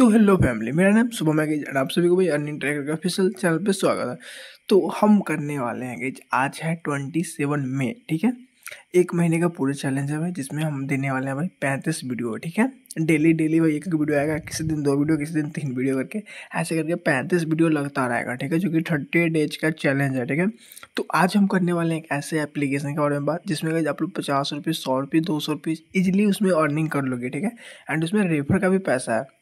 तो hello family मेरा नाम शुभम है गेज आप सभी को भाई अर्निंग ट्रैकर का ऑफिशियल चैनल पे स्वागत है तो हम करने वाले हैं गेज आज है ट्वेंटी सेवन मे ठीक है एक महीने का पूरा चैलेंज है भाई जिसमें हम देने वाले हैं भाई पैंतीस वीडियो ठीक है डेली डेली भाई एक एक वीडियो आएगा किसी दिन दो वीडियो किसी दिन तीन वीडियो करके ऐसे करके पैंतीस वीडियो लगातार आएगा ठीक है जो कि थर्टी डेज का चैलेंज है ठीक है तो आज हम करने वाले हैं एक ऐसे एप्लीकेशन के बारे में बात जिसमें आप लोग पचास रुपये सौ रुपये दो सौ रुपये इजिली उसमें अर्निंग कर लोगे ठीक है एंड उसमें रेफर का भी पैसा है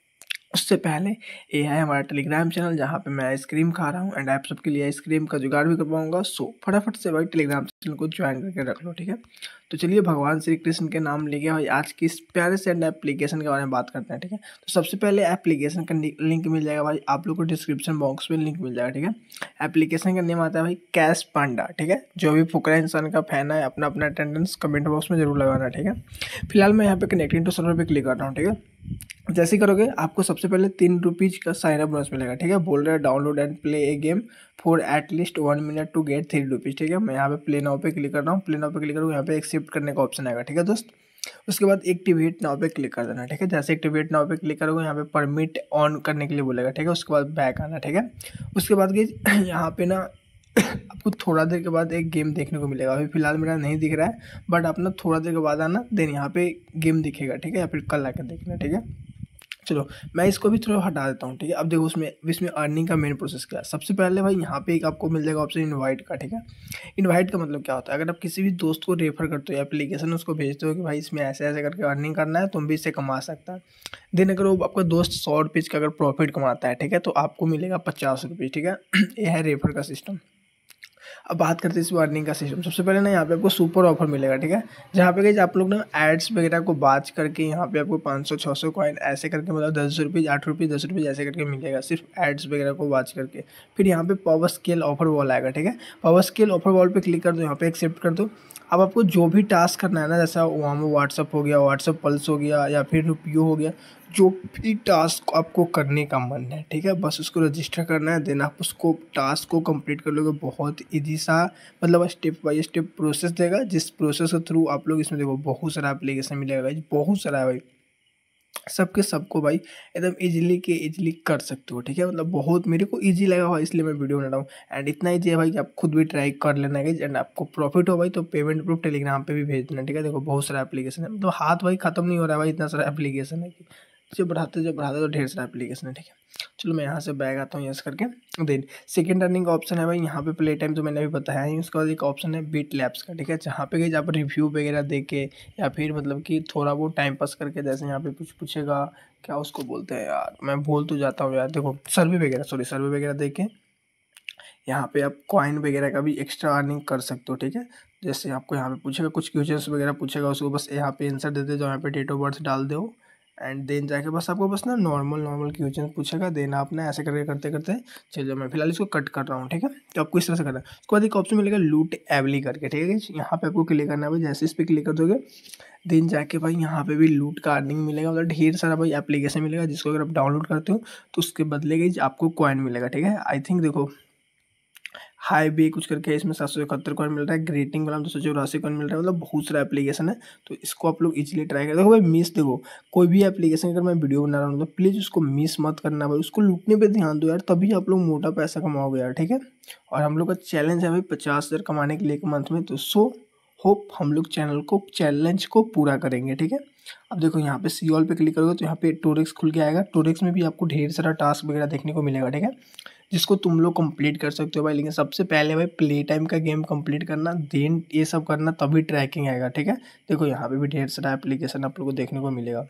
उससे पहले ये है हमारा टेलीग्राम चैनल जहाँ पे मैं आइसक्रीम खा रहा हूँ एंड आप सबके लिए आइसक्रीम का जुगाड़ भी करवाऊँगा सो फटाफट से भाई टेलीग्राम चैनल को ज्वाइन करके रख लो ठीक है तो चलिए भगवान श्री कृष्ण के नाम लेके और आज की इस प्यारे से एंड एप्लीकेशन के बारे में बात करते हैं ठीक है तो सबसे पहले एप्लीकेशन का लिंक मिल जाएगा भाई आप लोग को डिस्क्रिप्शन बॉक्स में लिंक मिल जाएगा ठीक है एप्लीकेशन का नेम आता है भाई कैश पांडा ठीक है जो भी फुकरा इंसान का फैन है अपना अपना अटेंडेंस कमेंट बॉक्स में जरूर लगाना ठीक है फिलहाल मैं यहाँ पर कनेक्टिंग टू सर्वर पर क्लिक कर रहा हूँ ठीक है जैसे करोगे आपको सबसे पहले तीन रुपीज़ का साइन अप बोनस मिलेगा ठीक है बोल रहे हैं download and play a game for at least one minute to get three rupees ठीक है मैं यहाँ पे प्ले नाउ पे क्लिक कर रहा हूँ प्ले नाउ पे क्लिक करूँगा यहाँ पे एक्सेप्ट करने का ऑप्शन आएगा ठीक है दोस्त उसके बाद एक्टिवेट नाव पे क्लिक कर देना ठीक है जैसे एक्टिवेट नाव पे क्लिक करोगे यहाँ पे परमिट ऑन करने के लिए बोलेगा ठीक है उसके बाद बैक आना ठीक है उसके बाद कि यहाँ पे ना आपको थोड़ा देर के बाद एक गेम देखने को मिलेगा अभी फिलहाल मेरा नहीं दिख रहा है बट आप ना थोड़ा देर के बाद आना देन यहाँ पे गेम दिखेगा ठीक है या फिर कल आकर देखना ठीक है चलो मैं इसको भी थोड़ा हटा देता हूँ ठीक है अब देखो उसमें इसमें अर्निंग का मेन प्रोसेस क्या है सबसे पहले भाई यहाँ पे एक आपको मिल जाएगा ऑप्शन इनवाइट का ठीक है इनवाइट का मतलब क्या होता है अगर आप किसी भी दोस्त को रेफर करते हो अपलीकेशन उसको भेजते हो कि भाई इसमें ऐसे ऐसे करके अर्निंग करना है तुम भी इससे कमा सकता है देन अगर वो आपका दोस्त सौ रुपीज़ का अगर प्रॉफिट कमाता है ठीक है तो आपको मिलेगा पचास रुपये ठीक है यह है रेफर का सिस्टम अब बात करते हैं इस वार्निंग का सिस्टम सबसे पहले ना यहाँ पे आपको सुपर ऑफर मिलेगा ठीक है जहाँ पे आप लोग ना एड्स वगैरह को बाच करके यहाँ पे आपको पाँच सौ छः सौ कॉइन ऐसे करके मतलब दस रुपीज़ आठ रुपीज़ दस रुपीज़ ऐसे करके मिलेगा सिर्फ एड्स वगैरह को बाच करके फिर यहाँ पे पावर स्केल ऑफर वॉल आएगा ठीक है पावर स्केल ऑफर वॉल पर क्लिक कर दो यहाँ पे एक्सेप्ट कर दो अब आपको जो भी टास्क करना है ना जैसा वहाँ पर व्हाट्सअप हो गया व्हाट्सअप पल्स हो गया या फिर रुपयो हो गया जो भी टास्क आपको करने का मन है ठीक है बस उसको रजिस्टर करना है देन आप उसको टास्क को कंप्लीट कर लोगे बहुत ईजी सा मतलब स्टेप बाय स्टेप प्रोसेस देगा जिस प्रोसेस के थ्रू आप लोग इसमें देखो बहुत सारा एप्लीकेशन मिलेगा भाई बहुत सारा है भाई सबके सबको भाई एकदम इजीली के इजीली कर सकते हो ठीक है मतलब बहुत मेरे को इजी लगा हुआ इसलिए मैं वीडियो बना रहा हूँ एंड इतना इजी है भाई कि आप खुद भी ट्राई कर लेना है एंड आपको प्रॉफिट हो भाई तो पेमेंट प्रूफ टेलीग्राम पे भी भेज देना ठीक है देखो बहुत सारा एप्लीकेशन है मतलब हाथ भाई खत्म नहीं हो रहा है भाई इतना सारा एप्लीकेशन है कि जो बढ़ाते जो बढ़ाते तो ढेर सारा एप्लीकेशन है ठीक है चलो मैं यहाँ से बैग आता हूँ यस करके देन सेकेंड रनिंग का ऑप्शन है भाई यहाँ पे प्ले टाइम तो मैंने अभी बताया ही उसके बाद एक ऑप्शन है बीट लैब्स का ठीक है जहाँ पे गई जहाँ पर रिव्यू वगैरह दे के या फिर मतलब कि थोड़ा बहुत टाइम पास करके जैसे यहाँ पे कुछ पूछेगा क्या उसको बोलते हैं यार मैं बोल तो जाता हूँ यार देखो सर्वे वगैरह सॉरी सर्वे वगैरह दे के यहाँ पे आप कॉइन वगैरह का भी एक्स्ट्रा अर्निंग कर सकते हो ठीक है जैसे आपको यहाँ पे पूछेगा कुछ क्वेश्चन वगैरह पूछेगा उसको बस यहाँ पे आंसर दे दे जाओ यहाँ पे डेट ऑफ बर्थ डाल दो एंड देन जाके बस आपको बस ना नॉर्मल नॉर्मल क्वेश्चन पूछेगा देन आपने ऐसे करके करते करते चलिए मैं फिलहाल इसको कट कर रहा हूँ ठीक है तो आपको इस तरह से करना है उसके बाद एक ऑप्शन मिलेगा लूट एवली करके ठीक है यहाँ पे आपको क्लिक करना है भाई जैसे इस पर क्लिक कर दोगे देन जाके भाई यहाँ पे भी लूट का अर्निंग मिलेगा मतलब ढेर सारा भाई एप्लीकेशन मिलेगा जिसको अगर आप डाउनलोड करते हो तो उसके बदले गई आपको कॉइन मिलेगा ठीक है आई थिंक देखो हाई बे कुछ करके इसमें सात सौ इकहत्तर कॉइन मिल रहा है ग्रेटिंग वाला दो सौ चौरासी कॉइन मिल रहा है मतलब बहुत सारा एप्लीकेशन है तो इसको आप लोग इजीली ट्राई कर देखो भाई मिस देखो कोई भी एप्लीकेशन अगर मैं वीडियो बना रहा हूँ तो प्लीज़ उसको मिस मत करना भाई उसको लुटने पर ध्यान दो यार तभी आप लोग मोटा पैसा कमाओगे यार ठीक है और हम लोग का चैलेंज है भाई पचास हज़ार कमाने के लिए एक मंथ में तो सो होप हम लोग चैनल को चैलेंज को पूरा करेंगे ठीक है अब देखो यहाँ पे सी ऑल पे क्लिक करोगे तो यहाँ पे टोरेक्स खुल के आएगा टोरेक्स में भी आपको ढेर सारा टास्क वगैरह देखने को मिलेगा ठीक है जिसको तुम लोग कंप्लीट कर सकते हो भाई लेकिन सबसे पहले भाई प्ले टाइम का गेम कंप्लीट करना देन ये सब करना तभी ट्रैकिंग आएगा ठीक है देखो यहाँ पे भी ढेर सारा एप्लीकेशन आप लोग को देखने को मिलेगा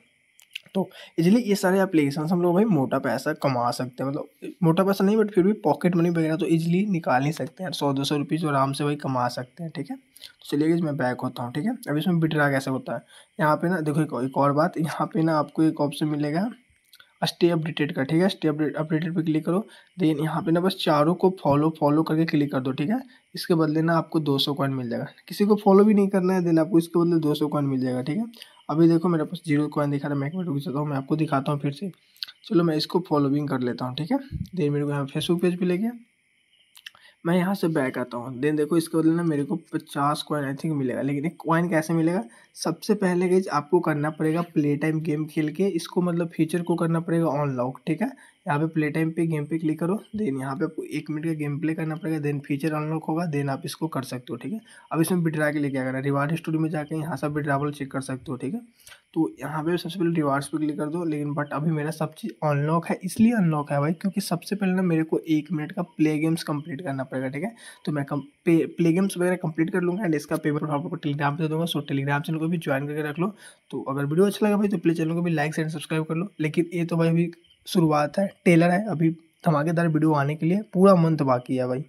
तो इसलिए ये सारे एप्लीकेशन हम लोग भाई मोटा पैसा कमा सकते हैं मतलब मोटा पैसा नहीं बट फिर भी पॉकेट मनी वगैरह तो ईजिली निकाल ही सकते हैं सौ दो सौ रुपीज़ आराम से भाई कमा सकते हैं ठीक है तो चलिए मैं बैक होता हूँ ठीक है अब इसमें विड्रा कैसे होता है यहाँ पे ना देखो एक और बात यहाँ पे ना आपको एक ऑप्शन मिलेगा स्टे अपडेटेड का ठीक है स्टे अपडेट अपडेटेड पे क्लिक करो देन यहाँ पे ना बस चारों को फॉलो फॉलो करके क्लिक कर दो ठीक है इसके बदले ना आपको 200 सौ कॉइन मिल जाएगा किसी को फॉलो भी नहीं करना है देन आपको इसके बदले 200 सौ कॉइन मिल जाएगा ठीक है अभी देखो मेरे पास जीरो कॉइन दिखा रहा है मैं एक मिनट रुक हूँ मैं आपको दिखाता हूँ फिर से चलो मैं इसको फॉलोविंग कर लेता हूँ ठीक है देन मेरे को यहाँ फेसबुक पेज पर ले गया मैं यहाँ से बैक आता हूँ देन देखो इसके बदले ना मेरे को पचास कॉइन आई थिंक मिलेगा लेकिन एक कॉइन कैसे मिलेगा सबसे पहले गई आपको करना पड़ेगा प्ले टाइम गेम खेल के इसको मतलब फीचर को करना पड़ेगा ऑन लॉक ठीक है यहाँ पे प्ले टाइम पे गेम पे क्लिक करो देन यहाँ पे आपको एक मिनट का गेम प्ले करना पड़ेगा देन फीचर अनलॉक होगा देन आप इसको कर सकते हो ठीक है अब इसमें विड्रा के लिए क्या करना है रिवार्ड स्टोरी में जाके यहाँ से विड्रावल चेक कर सकते हो ठीक है तो यहाँ पे सबसे पहले रिवार्ड्स पे क्लिक कर दो लेकिन बट अभी मेरा सब चीज़ अनलॉक है इसलिए अनलॉक है भाई क्योंकि सबसे पहले ना मेरे को एक मिनट का प्ले गेम्स कंप्लीट करना पड़ेगा ठीक है तो मैं कम प्ले, गेम्स वगैरह कंप्लीट कर लूँगा एंड इसका पेमेंट आपको टेलीग्राम पर दे दूँगा सो टेलीग्राम चैनल को भी ज्वाइन करके रख लो तो अगर वीडियो अच्छा लगा भाई तो प्ले चैनल को भी लाइक एंड सब्सक्राइब कर लो लेकिन ये तो भाई अभी शुरुआत है टेलर है अभी धमाकेदार वीडियो आने के लिए पूरा मंथ बाकी है भाई